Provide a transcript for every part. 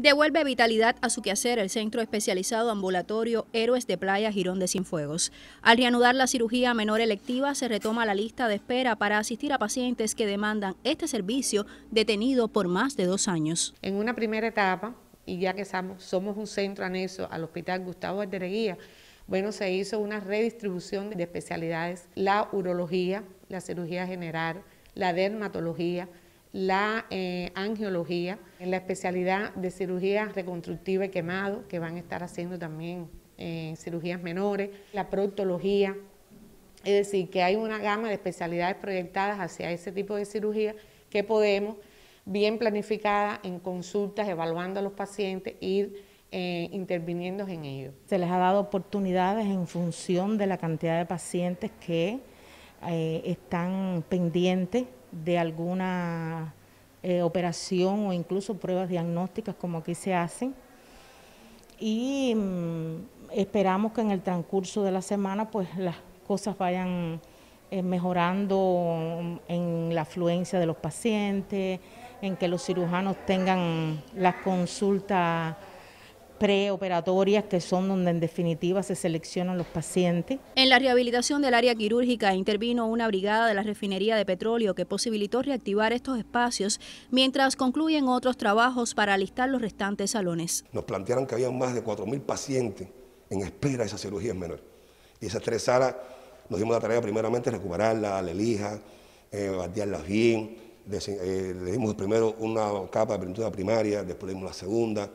Devuelve vitalidad a su quehacer el Centro Especializado Ambulatorio Héroes de Playa Girón de Sinfuegos. Al reanudar la cirugía menor electiva, se retoma la lista de espera para asistir a pacientes que demandan este servicio detenido por más de dos años. En una primera etapa, y ya que somos un centro anexo al Hospital Gustavo Alderguía, bueno, se hizo una redistribución de especialidades, la urología, la cirugía general, la dermatología, la eh, angiología, en la especialidad de cirugía reconstructiva y quemado, que van a estar haciendo también eh, cirugías menores, la proctología. Es decir, que hay una gama de especialidades proyectadas hacia ese tipo de cirugía que podemos, bien planificada en consultas, evaluando a los pacientes, ir eh, interviniendo en ellos. Se les ha dado oportunidades en función de la cantidad de pacientes que están pendientes de alguna eh, operación o incluso pruebas diagnósticas como aquí se hacen. Y mm, esperamos que en el transcurso de la semana pues las cosas vayan eh, mejorando en la afluencia de los pacientes, en que los cirujanos tengan las consultas preoperatorias, que son donde en definitiva se seleccionan los pacientes. En la rehabilitación del área quirúrgica intervino una brigada de la refinería de petróleo que posibilitó reactivar estos espacios mientras concluyen otros trabajos para alistar los restantes salones. Nos plantearon que había más de 4.000 pacientes en espera de esas cirugías menor. Y esas tres salas nos dimos la tarea primeramente de recuperarlas, la elija, eh, bien, eh, le dimos primero una capa de pintura primaria, después dimos la segunda,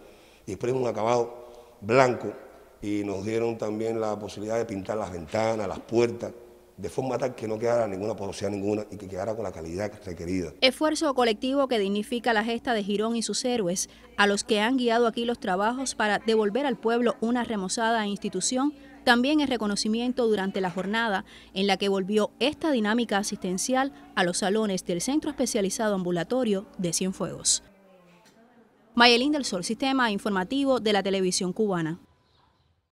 y después un acabado blanco y nos dieron también la posibilidad de pintar las ventanas, las puertas, de forma tal que no quedara ninguna porosidad ninguna y que quedara con la calidad requerida. Esfuerzo colectivo que dignifica la gesta de Girón y sus héroes, a los que han guiado aquí los trabajos para devolver al pueblo una remozada institución, también es reconocimiento durante la jornada en la que volvió esta dinámica asistencial a los salones del Centro Especializado Ambulatorio de Cienfuegos. Mayelín del Sol, Sistema Informativo de la Televisión Cubana.